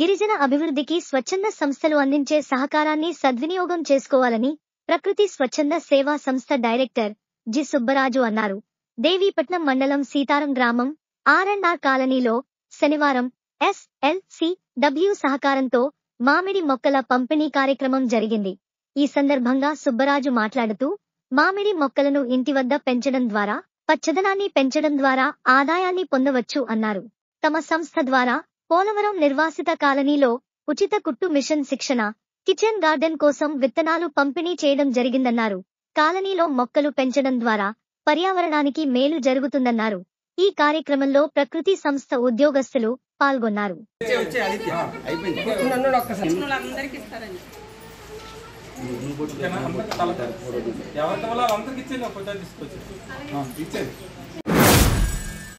గిరిజన అభివృద్ధికి స్వచ్ఛంద సంస్థలు అందించే సహకారాన్ని సద్వినియోగం చేసుకోవాలని ప్రకృతి స్వచ్ఛంద సేవా సంస్థ డైరెక్టర్ జి సుబ్బరాజు అన్నారు దేవీపట్నం మండలం సీతారం గ్రామం ఆర్ కాలనీలో శనివారం ఎస్ఎల్సి డబ్ల్యూ సహకారంతో మామిడి మొక్కల పంపిణీ కార్యక్రమం జరిగింది ఈ సందర్భంగా సుబ్బరాజు మాట్లాడుతూ మామిడి మొక్కలను ఇంటి వద్ద పెంచడం ద్వారా పచ్చదనాన్ని పెంచడం ద్వారా ఆదాయాన్ని పొందవచ్చు అన్నారు తమ సంస్థ ద్వారా పోలవరం నిర్వాసిత కాలనీలో ఉచిత కుట్టు మిషన్ శిక్షణ కిచెన్ గార్డెన్ కోసం విత్తనాలు పంపిణీ చేయడం జరిగిందన్నారు కాలనీలో మొక్కలు పెంచడం ద్వారా పర్యావరణానికి మేలు జరుగుతుందన్నారు ఈ కార్యక్రమంలో ప్రకృతి సంస్థ ఉద్యోగస్తులు పాల్గొన్నారు